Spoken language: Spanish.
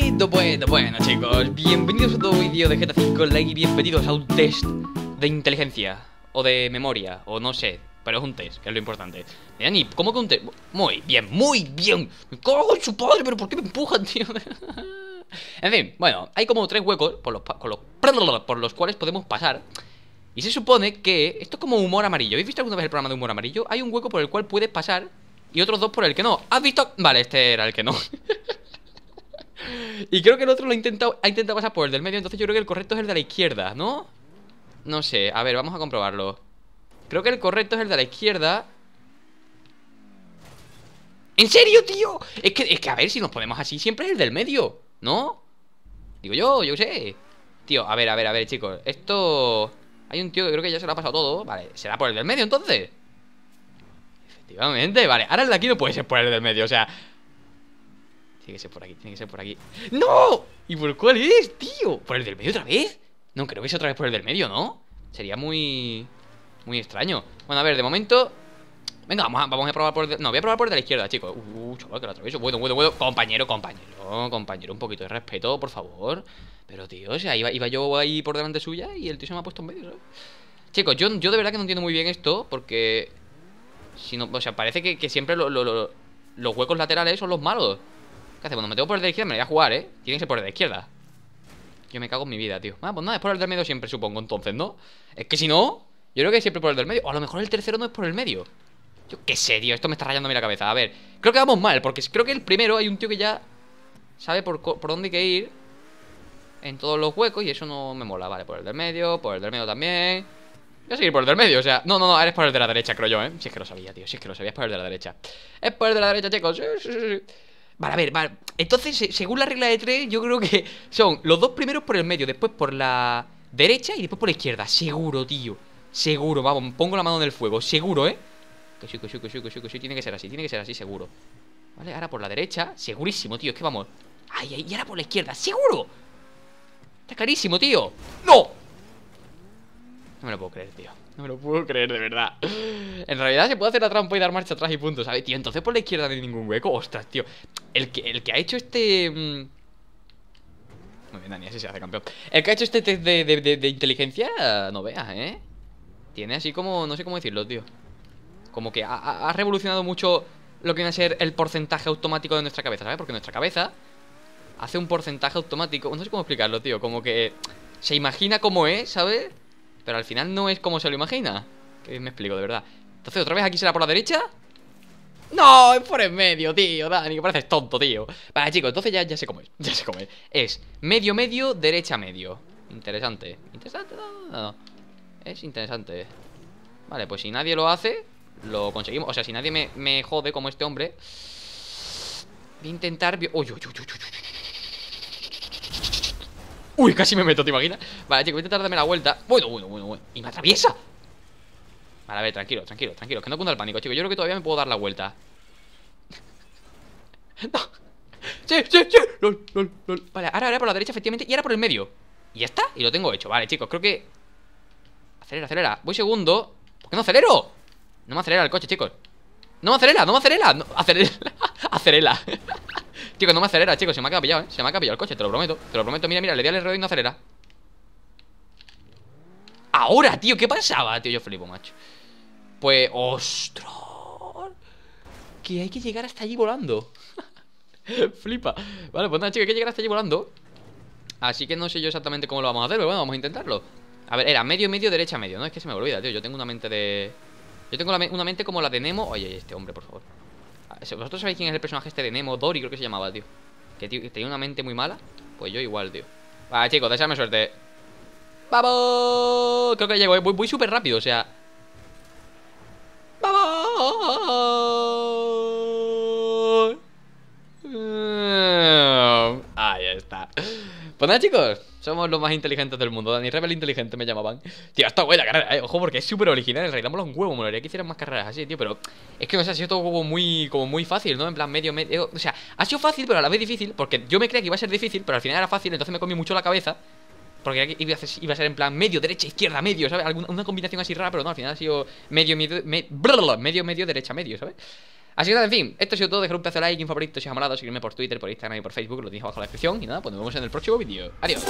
Bueno, bueno, bueno chicos, bienvenidos a todo vídeo de GTA 5 like y bienvenidos a un test de inteligencia O de memoria, o no sé, pero es un test, que es lo importante eh, Dani, ¿cómo que un test? Muy bien, muy bien Me cago en su padre, pero ¿por qué me empujan, tío? en fin, bueno, hay como tres huecos por los, por los, cuales podemos pasar y se supone que esto es como humor amarillo. ¿Habéis visto alguna vez el programa de humor amarillo? Hay un hueco por el cual puedes pasar y otros dos por el que no. ¿Has visto? Vale, este era el que no. Y creo que el otro lo ha intentado, ha intentado pasar por el del medio, entonces yo creo que el correcto es el de la izquierda, ¿no? No sé, a ver, vamos a comprobarlo. Creo que el correcto es el de la izquierda. ¿En serio, tío? Es que, es que a ver, si nos ponemos así, siempre es el del medio, ¿no? Digo yo, yo sé. Tío, a ver, a ver, a ver, chicos. Esto... Hay un tío que creo que ya se lo ha pasado todo. Vale, será por el del medio entonces. Efectivamente, vale. Ahora el de aquí no puede ser por el del medio, o sea... Tiene que ser por aquí, tiene que ser por aquí. ¡No! ¿Y por cuál es, tío? ¿Por el del medio otra vez? No, creo que es otra vez por el del medio, ¿no? Sería muy... Muy extraño. Bueno, a ver, de momento... Venga, vamos a, probar por... No, voy a probar por de la izquierda, chicos. Uh, chaval, que lo atravieso. Bueno, bueno, bueno. Compañero, compañero, compañero. Un poquito de respeto, por favor. Pero, tío, o sea, iba, yo ahí por delante suya y el tío se me ha puesto en medio, ¿sabes? Chicos, yo, yo de verdad que no entiendo muy bien esto porque... Si no, o sea, parece que, siempre los huecos laterales son los malos. ¿Qué hace? Cuando me tengo por el de la izquierda me voy a jugar, ¿eh? Tiene que ser por el de la izquierda Yo me cago en mi vida, tío Ah, pues nada, es por el del medio siempre, supongo, entonces, ¿no? Es que si no, yo creo que siempre por el del medio a lo mejor el tercero no es por el medio Yo qué sé, tío, esto me está rayando a la cabeza A ver, creo que vamos mal, porque creo que el primero hay un tío que ya Sabe por, dónde hay que ir En todos los huecos Y eso no me mola, vale, por el del medio Por el del medio también Voy a seguir por el del medio, o sea. No, no, no, eres por el de la derecha, creo yo, ¿eh? Si es que lo sabía, tío. Si es que lo sabía, es por el de la derecha. Es por el de la derecha, chicos. Sí, sí, sí. Vale, a ver, vale. Entonces, según la regla de tres, yo creo que son los dos primeros por el medio, después por la derecha y después por la izquierda. Seguro, tío. Seguro, vamos, pongo la mano en el fuego. Seguro, ¿eh? Que sí, que sí, que sí, que Tiene que ser así, tiene que ser así, seguro. Vale, ahora por la derecha. Segurísimo, tío. Es que vamos. Ay, ay, y ahora por la izquierda. ¡Seguro! Está carísimo, tío. ¡No! No me lo puedo creer, tío. No me lo puedo creer, de verdad. En realidad se puede hacer la trampa y dar marcha atrás y punto, ¿sabes, tío? Entonces por la izquierda no hay ningún hueco. Ostras, tío. El que, ha hecho este... Mm, muy bien, así se hace campeón. El que ha hecho este test de, inteligencia, no veas, ¿eh? Tiene así como... No sé cómo decirlo, tío. Como que ha, revolucionado mucho lo que viene a ser el porcentaje automático de nuestra cabeza, ¿sabes? Porque nuestra cabeza hace un porcentaje automático. No sé cómo explicarlo, tío. Como que se imagina cómo es, ¿sabes? Pero al final no es como se lo imagina. Que me explico, de verdad. Entonces, otra vez aquí será por la derecha. No, es por el medio, tío, Dani, que pareces tonto, tío Vale, chicos, entonces ya, ya sé cómo es Ya sé cómo es Es medio, medio, derecha, medio Interesante Interesante, Es interesante Vale, pues si nadie lo hace Lo conseguimos O sea, si nadie me, jode como este hombre Voy a intentar... Uy, casi me meto, ¿te imaginas? Vale, chicos, voy a intentar darme la vuelta Bueno, bueno, bueno, bueno Y me atraviesa Vale, a ver, tranquilo, tranquilo, tranquilo Que no cunda el pánico, chicos Yo creo que todavía me puedo dar la vuelta ¡No! ¡Sí, sí, sí! ¡Lol, lol, Vale, ahora, era por la derecha, efectivamente Y ahora por el medio Y ya está, y lo tengo hecho Vale, chicos, creo que... Acelera, acelera Voy segundo ¿Por qué no acelero? No me acelera el coche, chicos No me acelera, no me acelera Acelera Acelera Chicos, no me acelera, chicos Se me ha pillado, eh Se me ha pillado el coche, te lo prometo Te lo prometo Mira, mira, le di al no acelera Ahora, tío, ¿qué pasaba? Tío, yo flipo, macho pues, ¡ostras! Que hay que llegar hasta allí volando Flipa Vale, pues nada, chicos, hay que llegar hasta allí volando Así que no sé yo exactamente cómo lo vamos a hacer Pero bueno, vamos a intentarlo A ver, era medio, medio, derecha, medio No, es que se me olvida, tío Yo tengo una mente de... Yo tengo una mente como la de Nemo Oye, este hombre, por favor ¿Vosotros sabéis quién es el personaje este de Nemo? Dory creo que se llamaba, tío Que, tenía una mente muy mala Pues yo igual, tío Vale, chicos, desearme suerte ¡Vamos! Creo que llego, eh. voy súper rápido, o sea Ahí está. Pues nada, chicos. Somos los más inteligentes del mundo. Dani Rebel inteligente me llamaban. Tío, esta buena carrera, eh, Ojo, porque es súper original. Arreglámoslo un huevo. Me gustaría que hicieran más carreras así, tío. Pero es que, o sea ha sido todo huevo muy, como muy fácil, ¿no? En plan, medio, medio. O sea, ha sido fácil, pero a la vez difícil. Porque yo me creía que iba a ser difícil, pero al final era fácil. Entonces me comí mucho la cabeza. Porque iba a, ser, en plan medio, derecha, izquierda, medio, ¿sabes? Alguna, una combinación así rara, pero no, al final ha sido medio, medio, medio medio, medio, derecha, medio, ¿sabes? Así que nada, en fin, esto ha sido todo. Dejar un pedazo de like, un favorito si os ha amado. seguirme por Twitter, por Instagram y por Facebook, lo dejo abajo en la descripción. Y nada, pues nos vemos en el próximo vídeo. Adiós.